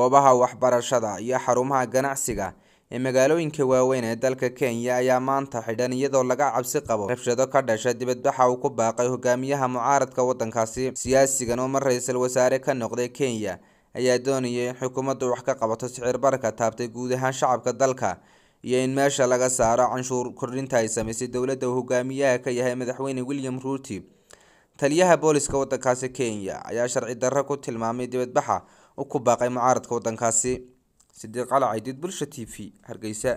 goobaha waxbarashada iyo xarumaha ganacsiga ee magaalooyinka waaweyn ee dalka kenya ayaa maanta xidhan iyadoo laga cabsi qabo rabshado ka dhasha dibadbaxa uu ku baaqay hogaamiyaha mucaaradka waddankaasi siyaasigan oo mar ra-iisul wasaare ka noqday kenya ayaa doonayay in xukuumaddu wax ka qabato sicir taabtay guud ahaan shacabka dalka iyo in meesha laga saaro canshuur kordhinta ay samaysay dowladda uu hogaamiyaha ka yahay madaxweyne william ruuti taliyaha booliska waddankaasi kenya ayaa sharci darro ku tilmaamay dibadbaxa ku baaqay mucaaradka waddankaasi sidiiq cali caydiid bulsha t v hargeysa